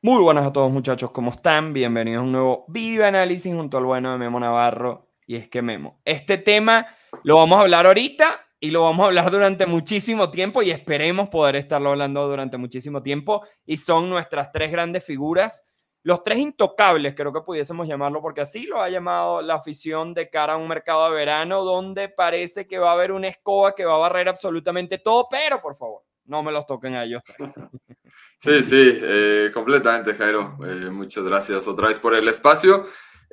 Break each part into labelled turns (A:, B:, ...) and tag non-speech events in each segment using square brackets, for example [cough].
A: Muy buenas a todos muchachos, ¿cómo están? Bienvenidos a un nuevo video análisis junto al bueno de Memo Navarro. Y es que Memo, este tema lo vamos a hablar ahorita y lo vamos a hablar durante muchísimo tiempo y esperemos poder estarlo hablando durante muchísimo tiempo. Y son nuestras tres grandes figuras, los tres intocables, creo que pudiésemos llamarlo, porque así lo ha llamado la afición de cara a un mercado de verano donde parece que va a haber una escoba que va a barrer absolutamente todo, pero por favor, no me los toquen a ellos. [laughs] Sí, sí,
B: eh, completamente, Jairo. Eh, muchas gracias otra vez por el espacio.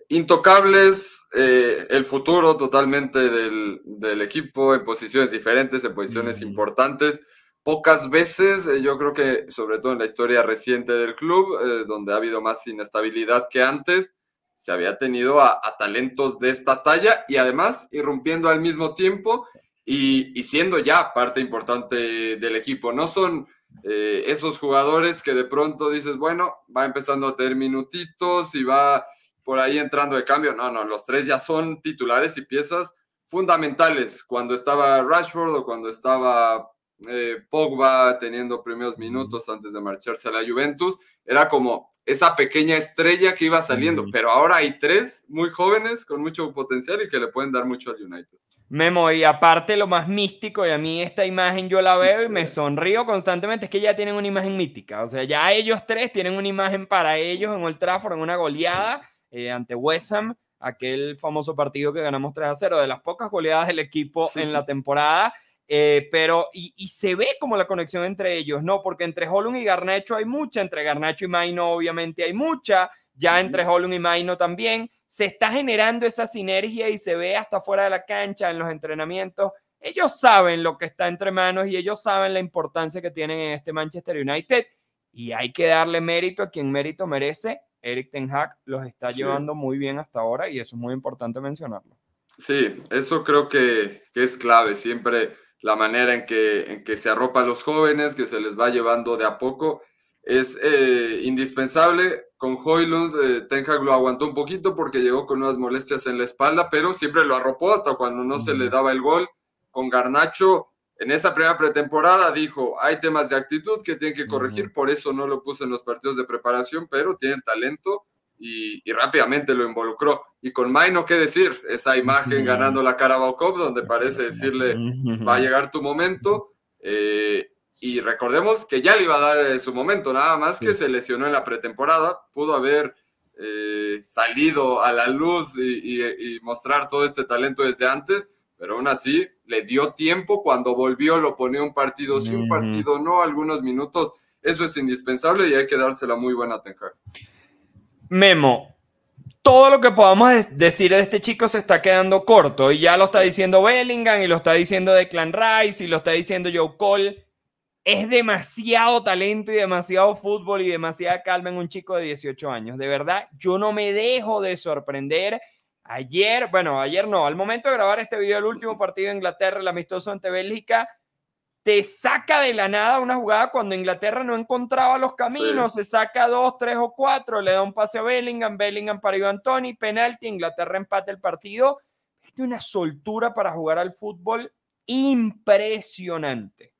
B: Intocables, eh, el futuro totalmente del, equipo en posiciones diferentes, en posiciones importantes. Pocas veces, yo creo que sobre todo en la historia reciente del club, donde ha habido más inestabilidad que antes, se había tenido a, talentos de esta talla y además irrumpiendo al mismo tiempo y, y siendo ya parte importante del equipo. No son eh, esos jugadores que de pronto dices, bueno, va empezando a tener minutitos y va por ahí entrando de cambio. No, no, los tres ya son titulares y piezas fundamentales. Cuando estaba Rashford o cuando estaba eh, Pogba teniendo primeros minutos antes de marcharse a la Juventus, era como esa pequeña estrella que iba saliendo. Pero ahora hay tres muy jóvenes con mucho potencial y que le pueden dar mucho al United.
A: Me y aparte lo más místico, y a mí esta imagen yo la veo y me sonrío constantemente, es que ya tienen una imagen mítica, o sea, ya ellos tres tienen una imagen para ellos en el tráforo, en una goleada eh, ante West Ham, aquel famoso partido que ganamos 3 a 0, de las pocas goleadas del equipo en la temporada, eh, pero y, se ve como la conexión entre ellos, ¿no? Porque entre Holland y Garnacho hay mucha, entre Garnacho y Maino obviamente hay mucha, ya entre Holland y Maino también. Se está generando esa sinergia y se ve hasta fuera de la cancha, en los entrenamientos. Ellos saben lo que está entre manos y ellos saben la importancia que tienen en este Manchester United. Y hay que darle mérito a quien mérito merece. Eric Ten Hag los está llevando muy bien hasta ahora y eso es muy importante mencionarlo.
B: Sí, eso creo que, es clave. Siempre la manera en que, que se arropa a los jóvenes, que se les va llevando de a poco es eh, indispensable. Con Hoylund, eh, lo aguantó un poquito porque llegó con unas molestias en la espalda, pero siempre lo arropó hasta cuando no se le daba el gol. Con Garnacho, en esa primera pretemporada dijo, hay temas de actitud que tienen que corregir, por eso no lo puse en los partidos de preparación, pero tiene el talento y, rápidamente lo involucró. Y con May no qué decir, esa imagen ganando la Carabao Cup, donde parece decirle, va a llegar tu momento. Eh, y recordemos que ya le iba a dar eh, su momento, nada más que se lesionó en la pretemporada, pudo haber eh, salido a la luz y, mostrar todo este talento desde antes, pero aún así le dio tiempo cuando volvió, lo pone un partido sí, un partido no, algunos minutos. Eso es indispensable y hay que dársela muy buena atención.
A: Memo, todo lo que podamos decir de este chico se está quedando corto y ya lo está diciendo Bellingham y lo está diciendo Declan Rice y lo está diciendo Joe Cole es demasiado talento y demasiado fútbol y demasiada calma en un chico de 18 años. De verdad, yo no me dejo de sorprender. Ayer, bueno, ayer no, al momento de grabar este video, el último partido de Inglaterra, el amistoso ante Bélgica, te saca de la nada una jugada cuando Inglaterra no encontraba los caminos, se saca dos, tres o cuatro, le da un pase a Bellingham, Bellingham para Iván Tony, penalti, Inglaterra empata el partido. Es una soltura para jugar al fútbol impresionante.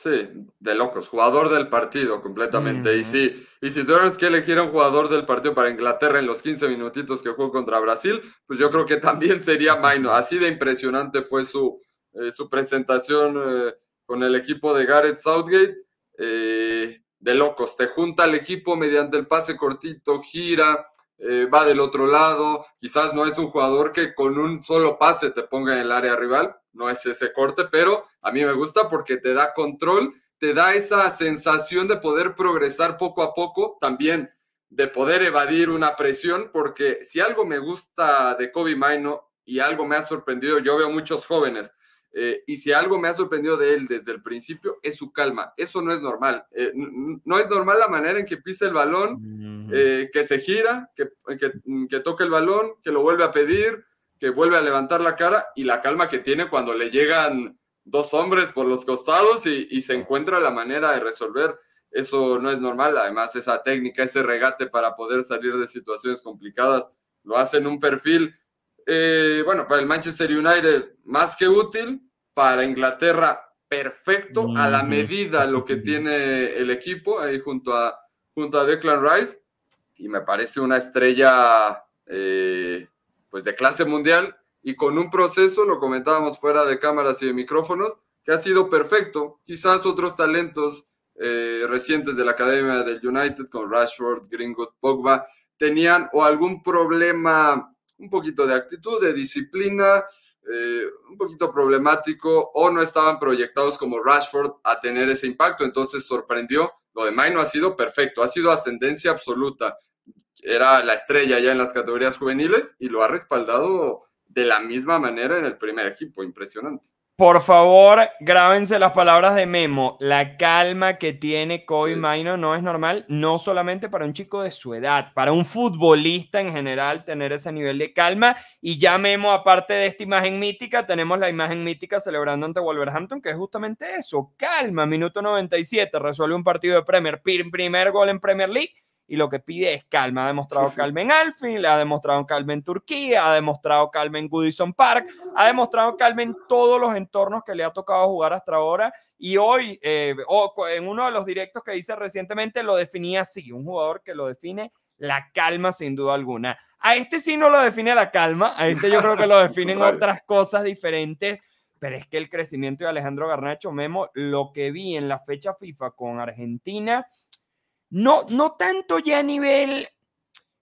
B: Sí, de locos, jugador del partido completamente. Y si, y si tuvieras que elegir un jugador del partido para Inglaterra en los 15 minutitos que jugó contra Brasil, pues yo creo que también sería Maino. Así de impresionante fue su, eh, presentación eh, con el equipo de Gareth Southgate. Eh, de locos, te junta el equipo mediante el pase cortito, gira, eh, va del otro lado, quizás no es un jugador que con un solo pase te ponga en el área rival, no es ese corte, pero a mí me gusta porque te da control, te da esa sensación de poder progresar poco a poco, también de poder evadir una presión, porque si algo me gusta de Kobe Maino y algo me ha sorprendido, yo veo muchos jóvenes eh, y si algo me ha sorprendido de él desde el principio es su calma. Eso no es normal. Eh, no es normal la manera en que pisa el balón, eh, que se gira, que, mm, que, toca el balón, que lo vuelve a pedir, que vuelve a levantar la cara y la calma que tiene cuando le llegan dos hombres por los costados y se encuentra la manera de resolver. Eso no es normal. Además, esa técnica, ese regate para poder salir de situaciones complicadas, lo hace en un perfil eh, bueno, para el Manchester United más que útil, para Inglaterra perfecto, a la medida lo que tiene el equipo, ahí junto a, Declan Rice, y me parece una estrella eh, pues de clase mundial y con un proceso, lo comentábamos fuera de cámaras y de micrófonos, que ha sido perfecto. Quizás otros talentos eh, recientes de la academia del United, con Rashford, Greenwood, Pogba, tenían o algún problema un poquito de actitud, de disciplina, eh, un poquito problemático o no estaban proyectados como Rashford a tener ese impacto. Entonces sorprendió. Lo de no ha sido perfecto, ha sido ascendencia absoluta. Era la estrella ya en las categorías juveniles y lo ha respaldado de la misma manera en el primer equipo. Impresionante.
A: Por favor, grábense las palabras de Memo. La calma que tiene Kobe sí. no es normal, no solamente para un chico de su edad, para un futbolista en general tener ese nivel de calma. Y ya Memo, aparte de esta imagen mítica, tenemos la imagen mítica celebrando ante Wolverhampton, que es justamente eso, calma, minuto 97, resuelve un partido de Premier, primer gol en Premier League y lo que pide es calma. Ha demostrado calma en le ha demostrado calma en Turquía, ha demostrado calma en Goodison Park, ha demostrado calma en todos los entornos que le ha tocado jugar hasta ahora. Y hoy, eh, en uno de los directos que hice recientemente, lo definía así, un jugador que lo define la calma sin duda alguna. A este sí no lo define la calma, a este yo creo que lo [laughs] definen otras cosas diferentes, pero es que el crecimiento de Alejandro Garnacho Memo, lo que vi en la fecha FIFA con Argentina, no, tanto ya a nivel,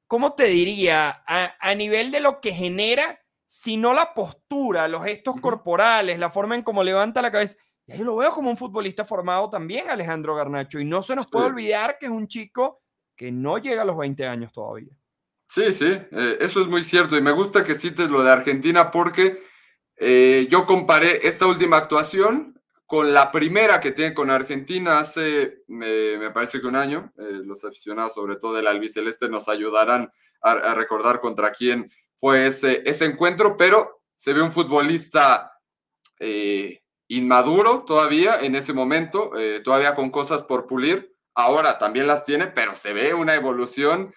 A: ¿cómo te diría? A, nivel de lo que genera, sino la postura, los gestos corporales, la forma en cómo levanta la cabeza. Y yo lo veo como un futbolista formado también, Alejandro Garnacho. Y no se nos puede olvidar que es un chico que no llega a los 20 años todavía.
B: Sí, sí, eh, eso es muy cierto. Y me gusta que cites lo de Argentina porque eh, yo comparé esta última actuación con la primera que tiene con Argentina hace, me, parece que un año. Eh, los aficionados, sobre todo del albiceleste, nos ayudarán a, recordar contra quién fue ese, ese encuentro, pero se ve un futbolista eh, inmaduro todavía en ese momento, eh, todavía con cosas por pulir. Ahora también las tiene, pero se ve una evolución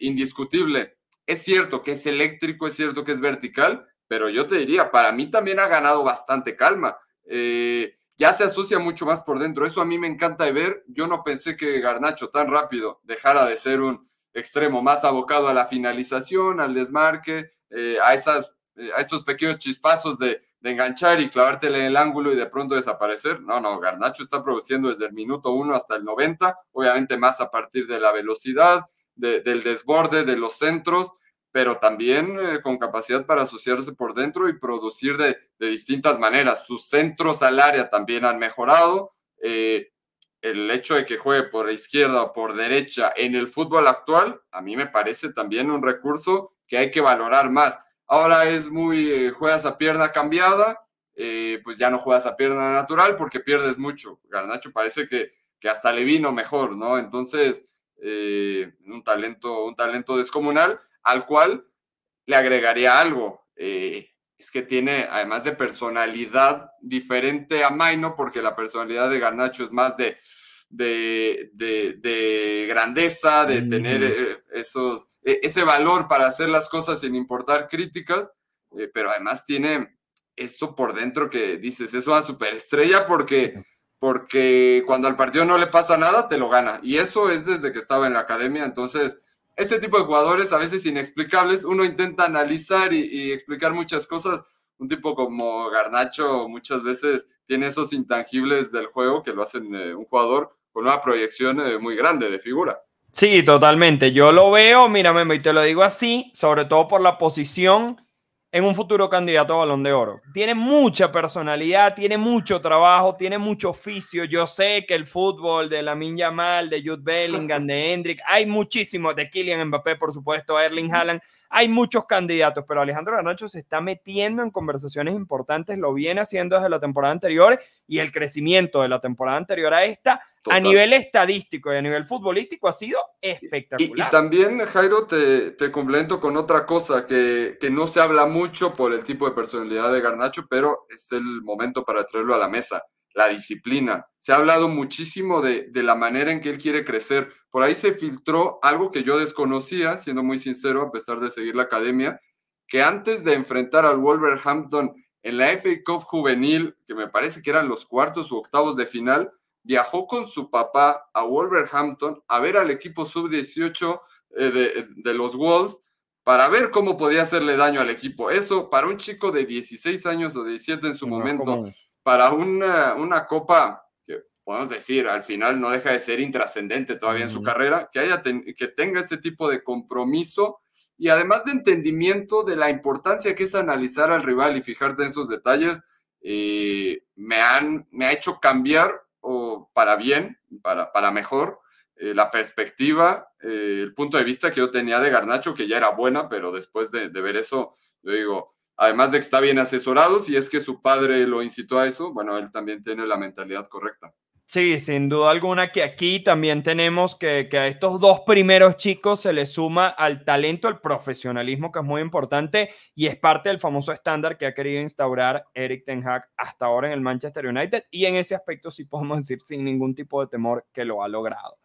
B: indiscutible. Es cierto que es eléctrico, es cierto que es vertical, pero yo te diría, para mí también ha ganado bastante calma eh, ya se asocia mucho más por dentro. Eso a mí me encanta de ver. Yo no pensé que Garnacho tan rápido dejara de ser un extremo más abocado a la finalización, al desmarque, eh, a, esas, eh, a estos pequeños chispazos de, enganchar y clavártelo en el ángulo y de pronto desaparecer. No, no, Garnacho está produciendo desde el minuto 1 hasta el 90, obviamente más a partir de la velocidad, del desborde, de los centros pero también eh, con capacidad para asociarse por dentro y producir de, de, distintas maneras. Sus centros al área también han mejorado. Eh, el hecho de que juegue por izquierda o por derecha en el fútbol actual, a mí me parece también un recurso que hay que valorar más. Ahora es muy, eh, juegas a pierna cambiada, pues ya no juegas a pierna natural porque pierdes mucho. Garnacho parece que, que hasta le vino mejor, ¿no? Entonces, un, talento, un talento descomunal al cual le agregaría algo. Eh, es que tiene, además de personalidad diferente a Maino, porque la personalidad de Garnacho es más de, de, grandeza, de tener mm. eh, esos, e, ese valor para hacer las cosas sin importar críticas, eh, pero además tiene eso por dentro que dices, es una superestrella porque, porque cuando al partido no le pasa nada, te lo gana. Y eso es desde que estaba en la academia, entonces este tipo de jugadores a veces inexplicables, uno intenta analizar y, explicar muchas cosas. Un tipo como Garnacho muchas veces tiene esos intangibles del juego que lo hacen eh, un jugador con una proyección eh, muy grande de
A: figura. Sí, totalmente. Yo lo veo, mírame, y te lo digo así, sobre todo por la posición en un futuro candidato a Balón de Oro. Tiene mucha personalidad, tiene mucho trabajo, tiene mucho oficio. Yo sé que el fútbol de Lamin Yamal, de Jude Bellingham, de Hendrick, hay muchísimos, de Kylian Mbappé, por supuesto, Erling Haaland, hay muchos candidatos, pero Alejandro Garnacho se está metiendo en conversaciones importantes, lo viene haciendo desde la temporada anterior y el crecimiento de la temporada anterior a esta a nivel estadístico y a nivel futbolístico ha sido espectacular. Y,
B: también, Jairo, te, complemento con otra cosa que, no se habla mucho por el tipo de personalidad de Garnacho, pero es el momento para traerlo a la mesa, la disciplina. Se ha hablado muchísimo de, de la manera en que él quiere crecer. Por ahí se filtró algo que yo desconocía, siendo muy sincero, a pesar de seguir la academia, que antes de enfrentar al Wolverhampton en la FA Cup juvenil, que me parece que eran los cuartos u octavos de final, viajó con su papá a Wolverhampton a ver al equipo sub-18 eh, de, de, los Wolves para ver cómo podía hacerle daño al equipo. Eso para un chico de 16 años o 17 en su momento, para una, una copa que podemos decir al final no deja de ser intrascendente todavía en su carrera, que, haya que tenga ese tipo de compromiso y además de entendimiento de la importancia que es analizar al rival y fijarte en esos detalles, eh, me, han, me ha hecho cambiar o para bien, para, mejor, eh, la perspectiva, eh, el punto de vista que yo tenía de Garnacho, que ya era buena, pero después de, de, ver eso, yo digo, además de que está bien asesorado, si es que su padre lo incitó a eso, bueno,
A: él también tiene la mentalidad correcta. Sí, sin duda alguna que aquí también tenemos que, a estos dos primeros chicos se les suma al talento, al profesionalismo, que es muy importante y es parte del famoso estándar que ha querido instaurar Eric Ten Hag hasta ahora en el Manchester United y en ese aspecto sí podemos decir sin ningún tipo de temor que lo ha logrado.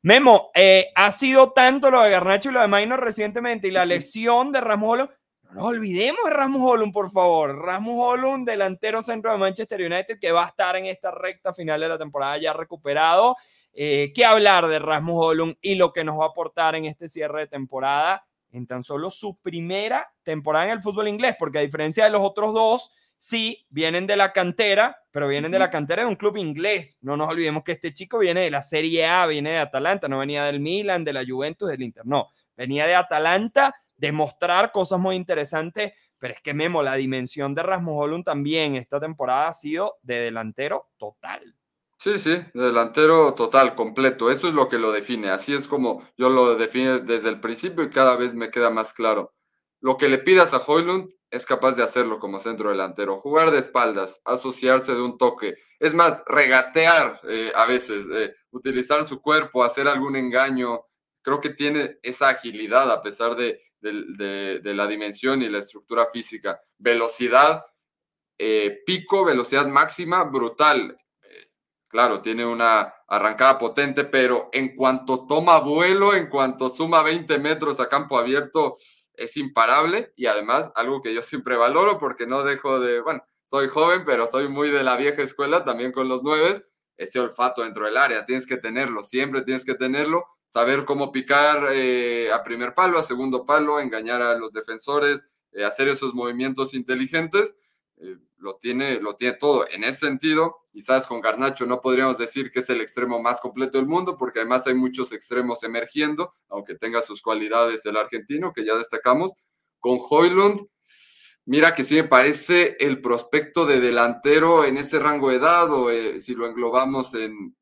A: Memo, eh, ha sido tanto lo de Garnacho y lo de Maino recientemente y la lesión de Ramolo no olvidemos de Rasmus Holland, por favor. Rasmus Holland, delantero centro de Manchester United, que va a estar en esta recta final de la temporada ya recuperado. Eh, ¿Qué hablar de Rasmus Holland y lo que nos va a aportar en este cierre de temporada? En tan solo su primera temporada en el fútbol inglés, porque a diferencia de los otros dos, sí, vienen de la cantera, pero vienen de la cantera de un club inglés. No nos olvidemos que este chico viene de la Serie A, viene de Atalanta, no venía del Milan, de la Juventus, del Inter, no. Venía de Atalanta demostrar cosas muy interesantes, pero es que Memo, la dimensión de Rasmus Højlund también esta temporada ha sido de delantero total.
B: Sí, sí, delantero total, completo. Eso es lo que lo define. Así es como yo lo define desde el principio y cada vez me queda más claro. Lo que le pidas a Hoylund es capaz de hacerlo como centro delantero. Jugar de espaldas, asociarse de un toque. Es más, regatear eh, a veces, eh, utilizar su cuerpo, hacer algún engaño. Creo que tiene esa agilidad a pesar de de, la dimensión y la estructura física. Velocidad, eh, pico, velocidad máxima, brutal. Eh, claro, tiene una arrancada potente, pero en cuanto toma vuelo, en cuanto suma 20 metros a campo abierto, es imparable y además algo que yo [laughs] siempre valoro porque no dejo de, bueno, soy joven, pero soy muy de la vieja escuela, también con los nueve, ese olfato dentro del área, tienes que tenerlo, siempre tienes que tenerlo saber cómo picar eh, a primer palo, a segundo palo, engañar a los defensores, eh, hacer esos movimientos inteligentes. Eh, lo, tiene, lo tiene todo. En ese sentido, quizás con Garnacho no podríamos decir que es el extremo más completo del mundo, porque además hay muchos extremos emergiendo, aunque tenga sus cualidades el argentino, que ya destacamos. Con Hoylund, mira que sí me parece el prospecto de delantero en este rango de edad, o si lo englobamos en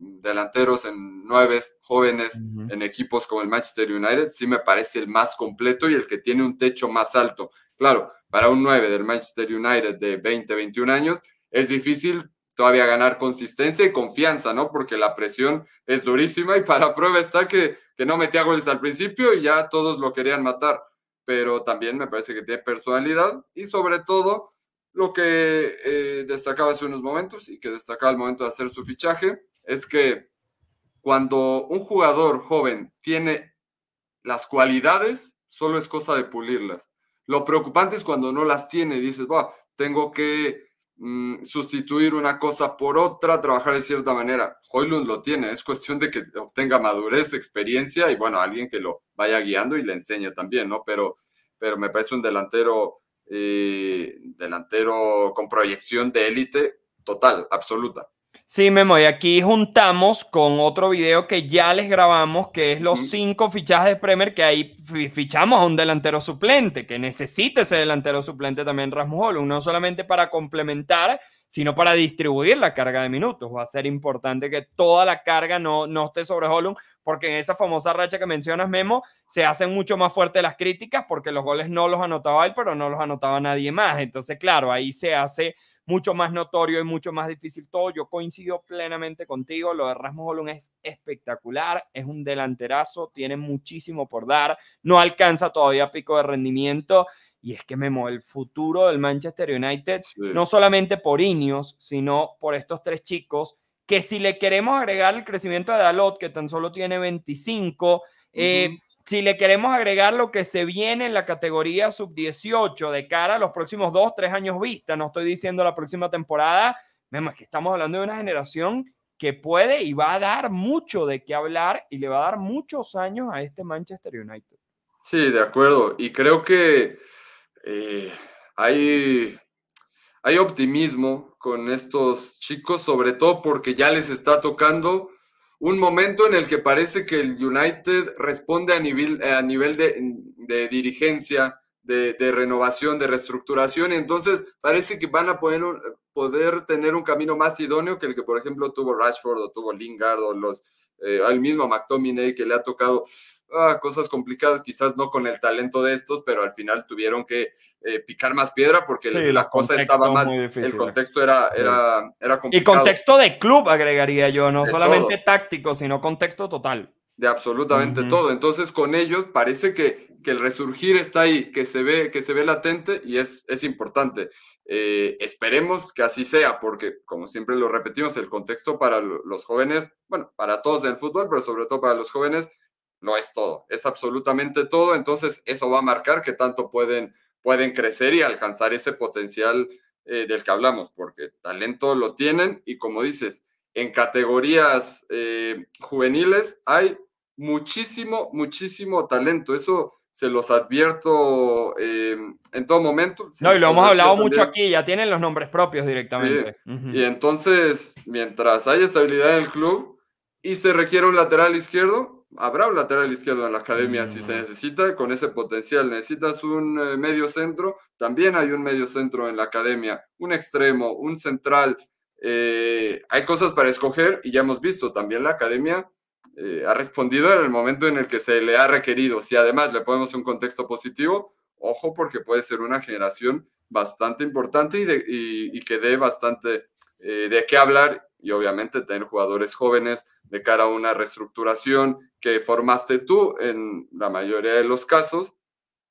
B: delanteros, en nueves, jóvenes, en equipos como el Manchester United, sí me parece el más completo y el que tiene un techo más alto. Claro, para un nueve del Manchester United de 20, 21 años, es difícil todavía ganar consistencia y confianza, ¿no? Porque la presión es durísima y para prueba está que, que no metía goles al principio y ya todos lo querían matar. Pero también me parece que tiene personalidad y sobre todo lo que eh, destacaba hace unos momentos y que destacaba el momento de hacer su fichaje, es que cuando un jugador joven tiene las cualidades, solo es cosa de pulirlas. Lo preocupante es cuando no las tiene y dices, tengo que mm, sustituir una cosa por otra, trabajar de cierta manera. Hoylund lo tiene, es cuestión de que obtenga madurez, experiencia y bueno, alguien que lo vaya guiando y le enseñe también, ¿no? Pero, pero me parece un delantero, eh, delantero con proyección de élite total, absoluta.
A: Sí, Memo, y aquí juntamos con otro video que ya les grabamos, que es los cinco fichajes de Premier, que ahí fichamos a un delantero suplente, que necesita ese delantero suplente también Rasmus Holm, no solamente para complementar, sino para distribuir la carga de minutos. Va a ser importante que toda la carga no, no esté sobre Holm, porque en esa famosa racha que mencionas, Memo, se hacen mucho más fuertes las críticas, porque los goles no los anotaba él, pero no los anotaba nadie más. Entonces, claro, ahí se hace mucho más notorio y mucho más difícil todo. Yo coincido plenamente contigo, lo de Rasmus Holum es espectacular, es un delanterazo, tiene muchísimo por dar, no alcanza todavía pico de rendimiento. Y es que me Memo, el futuro del Manchester United, no solamente por Ineos, sino por estos tres chicos, que si le queremos agregar el crecimiento de Dalot, que tan solo tiene 25, si le queremos agregar lo que se viene en la categoría sub-18 de cara a los próximos dos, tres años vista, no estoy diciendo la próxima temporada, es que estamos hablando de una generación que puede y va a dar mucho de qué hablar y le va a dar muchos años a este Manchester United.
B: Sí, de acuerdo. Y creo que eh, hay, hay optimismo con estos chicos, sobre todo porque ya les está tocando un momento en el que parece que el United responde a nivel, a nivel de, dirigencia, de, renovación, de reestructuración, entonces parece que van a poder, tener un camino más idóneo que el que, por ejemplo, tuvo Rashford o tuvo Lingard o los, al eh, mismo McTominay que le ha tocado Ah, cosas complicadas, quizás no con el talento de estos, pero al final tuvieron que eh, picar más piedra porque la cosa estaba más, el contexto era, era, era complicado. Y contexto
A: de club, agregaría yo, no solamente
B: táctico, sino contexto total. De absolutamente todo. Entonces, con ellos parece que, el resurgir está ahí, que se ve, que se ve latente y es, es importante. Eh, esperemos que así sea, porque como siempre lo repetimos, el contexto para los jóvenes, bueno, para todos del fútbol, pero sobre todo para los jóvenes, no es todo, es absolutamente todo, entonces eso va a marcar que tanto pueden, pueden crecer y alcanzar ese potencial eh, del que hablamos, porque talento lo tienen y como dices, en categorías eh, juveniles hay muchísimo, muchísimo talento, eso se los advierto eh, en todo momento. No, y lo hemos hablado mucho
A: aquí, ya tienen los nombres propios directamente.
B: Y entonces, mientras hay estabilidad en el club y se requiere un lateral izquierdo, habrá un lateral izquierdo en la academia si se mm. necesita, con ese potencial. Necesitas un eh, medio centro, también hay un medio centro en la academia, un extremo, un central. Eh, hay cosas para escoger y ya hemos visto también la academia eh, ha respondido en el momento en el que se le ha requerido. Si además le ponemos un contexto positivo, ojo porque puede ser una generación bastante importante y, y que dé bastante de qué hablar y obviamente tener jugadores jóvenes de cara a una reestructuración que formaste tú en la mayoría de los casos,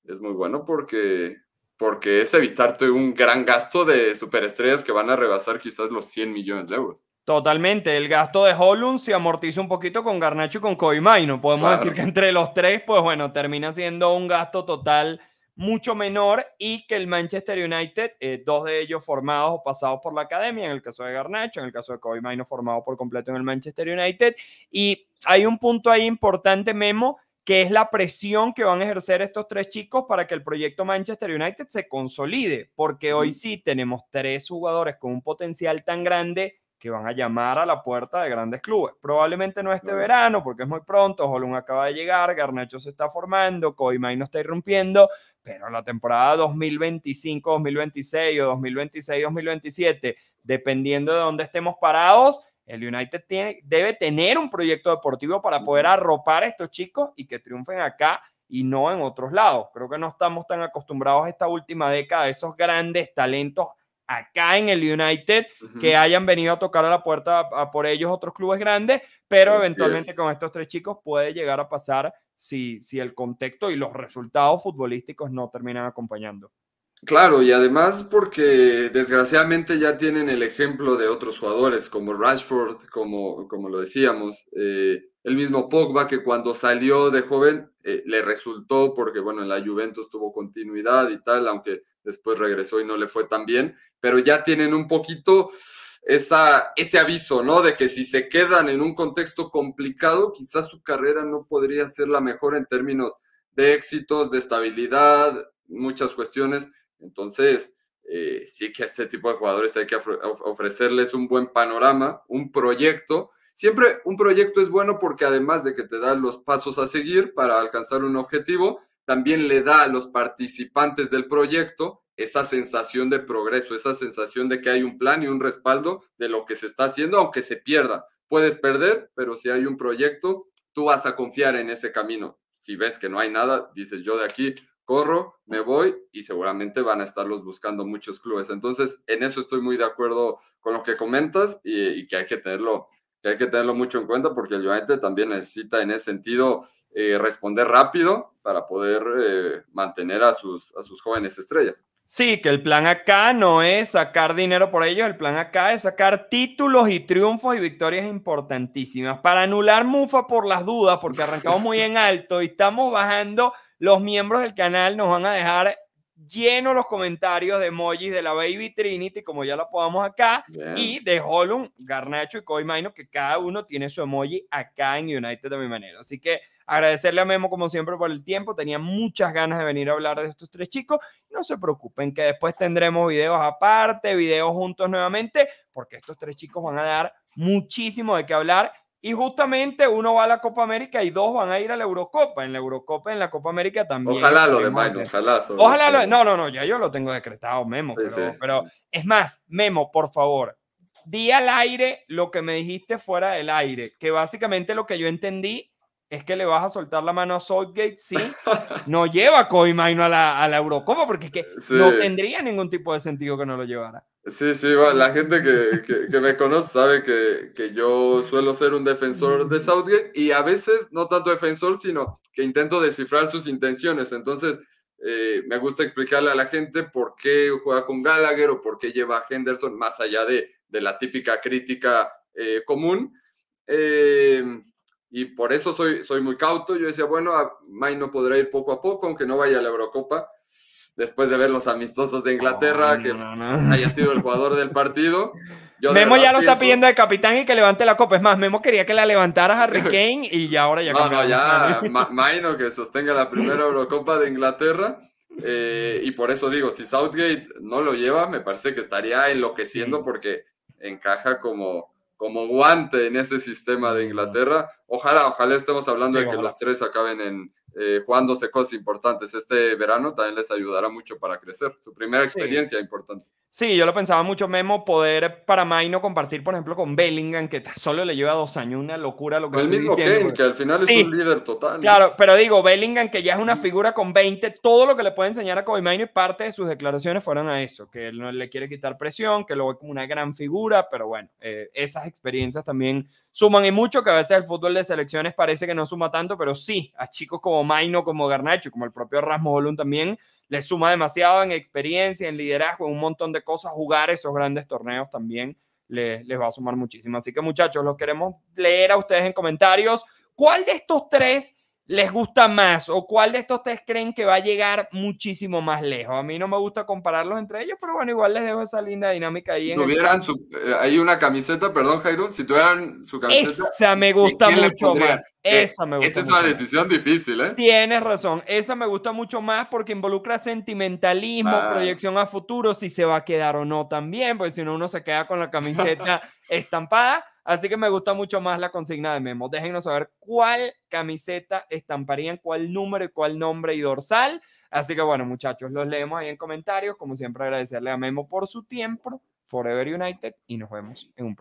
B: es muy bueno porque, porque es evitarte un gran gasto de superestrellas que van a rebasar quizás los 100 millones de euros.
A: Totalmente, el gasto de Holland se amortiza un poquito con Garnacho y con Koimai, no podemos decir que entre los tres, pues bueno, termina siendo un gasto total mucho menor y que el Manchester United, eh, dos de ellos formados o pasados por la academia, en el caso de Garnacho, en el caso de Kobe no formado por completo en el Manchester United. Y hay un punto ahí importante, Memo, que es la presión que van a ejercer estos tres chicos para que el proyecto Manchester United se consolide, porque hoy sí tenemos tres jugadores con un potencial tan grande que van a llamar a la puerta de grandes clubes. Probablemente no este verano, porque es muy pronto, Holum acaba de llegar, Garnacho se está formando, Coimay no está irrumpiendo, pero la temporada 2025-2026 o 2026-2027, dependiendo de dónde estemos parados, el United tiene, debe tener un proyecto deportivo para poder arropar a estos chicos y que triunfen acá y no en otros lados. Creo que no estamos tan acostumbrados a esta última década a esos grandes talentos acá en el United, que hayan venido a tocar a la puerta por ellos otros clubes grandes, pero eventualmente con estos tres chicos puede llegar a pasar si, si el contexto y los resultados futbolísticos no terminan acompañando.
B: Claro, y además porque desgraciadamente ya tienen el ejemplo de otros jugadores como Rashford, como, como lo decíamos, eh, el mismo Pogba que cuando salió de joven eh, le resultó porque bueno, en la Juventus tuvo continuidad y tal, aunque después regresó y no le fue tan bien, pero ya tienen un poquito esa, ese aviso, ¿no? De que si se quedan en un contexto complicado, quizás su carrera no podría ser la mejor en términos de éxitos, de estabilidad, muchas cuestiones. Entonces, eh, sí que a este tipo de jugadores hay que ofrecerles un buen panorama, un proyecto. Siempre un proyecto es bueno porque además de que te da los pasos a seguir para alcanzar un objetivo, también le da a los participantes del proyecto esa sensación de progreso, esa sensación de que hay un plan y un respaldo de lo que se está haciendo, aunque se pierda. Puedes perder, pero si hay un proyecto, tú vas a confiar en ese camino. Si ves que no hay nada, dices yo de aquí corro, me voy y seguramente van a estarlos buscando muchos clubes. Entonces, en eso estoy muy de acuerdo con lo que comentas y, que hay que tenerlo que hay que tenerlo mucho en cuenta porque el United también necesita en ese sentido eh, responder rápido para poder eh, mantener a sus,
A: a sus jóvenes estrellas. Sí, que el plan acá no es sacar dinero por ellos, el plan acá es sacar títulos y triunfos y victorias importantísimas para anular Mufa por las dudas, porque arrancamos muy en [laughs] alto y estamos bajando. Los miembros del canal nos van a dejar lleno los comentarios de emojis de la Baby Trinity, como ya la podamos acá, y de Holum, Garnacho y kobe que cada uno tiene su emoji acá en United de mi manera. Así que agradecerle a Memo, como siempre, por el tiempo. Tenía muchas ganas de venir a hablar de estos tres chicos. No se preocupen, que después tendremos videos aparte, videos juntos nuevamente, porque estos tres chicos van a dar muchísimo de qué hablar y justamente uno va a la Copa América y dos van a ir a la Eurocopa. En la Eurocopa, en la Copa América también. Ojalá lo demás, ojalá. ojalá lo, No, no, no, ya yo lo tengo decretado, Memo. pero, es más, Memo, por favor, di al aire lo que me dijiste fuera del aire, que básicamente lo que yo entendí es que le vas a soltar la mano a Southgate si [laughs] no lleva a Koimaino a la, a la Eurocopa, porque es que no tendría ningún tipo de sentido que no lo llevara.
B: Sí, sí, la gente que, me conoce sabe que, yo suelo ser un defensor de Southgate y a veces no tanto defensor, sino que intento descifrar sus intenciones. Entonces, eh, me gusta explicarle a la gente por qué juega con Gallagher o por qué lleva a Henderson más allá de, la típica crítica eh, común. Eh, y por eso soy, soy muy cauto. Yo decía, bueno, May no podrá ir poco a poco, aunque no vaya a la Eurocopa después de ver los amistosos de Inglaterra, que haya sido el jugador del partido. [laughs] Memo ya lo está pidiendo
A: de capitán y que levante la copa. Es más, Memo quería que la levantara a [laughs] Kane y ya ahora ya. No, no, ya [laughs]
B: Maino que sostenga la primera Eurocopa de Inglaterra. Eh, y por eso digo, si Southgate no lo lleva, me parece que estaría enloqueciendo porque encaja como como guante en ese sistema de Inglaterra. Ojalá, ojalá estemos hablando de que los tres acaben en eh, jugándose cosas importantes este verano, también les ayudará mucho para crecer. Su primera experiencia importante.
A: Sí, yo lo pensaba mucho, Memo, poder para Maino compartir, por ejemplo, con Bellingham, que solo le lleva dos años, una locura lo que El mismo diciendo, que al final es un
B: líder total. Claro,
A: pero digo, Bellingham, que ya es una figura con 20, todo lo que le puede enseñar a Kobe Maino y parte de sus declaraciones fueron a eso, que él no le quiere quitar presión, que lo ve como una gran figura, pero bueno, eh, esas experiencias también suman y mucho, que a veces el fútbol de selecciones parece que no suma tanto, pero sí, a chicos como Maino, como Garnacho, como el propio Rasmus Volun también, le suma demasiado en experiencia, en liderazgo, en un montón de cosas. Jugar esos grandes torneos también les, les va a sumar muchísimo. Así que muchachos, los queremos leer a ustedes en comentarios. ¿Cuál de estos tres les gusta más o cuál de estos tres creen que va a llegar muchísimo más lejos. A mí no me gusta compararlos entre ellos, pero bueno, igual les dejo esa linda dinámica ahí. Si tuvieran su,
B: eh, hay una camiseta, perdón Jairo, si tuvieran su camiseta. Esa me gusta mucho más. Esa eh,
A: me gusta. Esa es una decisión
B: difícil, ¿eh?
A: Tienes razón. Esa me gusta mucho más porque involucra sentimentalismo, proyección a futuro, si se va a quedar o no también, porque si no uno se queda con la camiseta [laughs] estampada Así que me gusta mucho más la consigna de Memo. Déjenos saber cuál camiseta estamparían, cuál número y cuál nombre y dorsal. Así que bueno, muchachos, los leemos ahí en comentarios. Como siempre, agradecerle a Memo por su tiempo. Forever United y nos vemos en un próximo.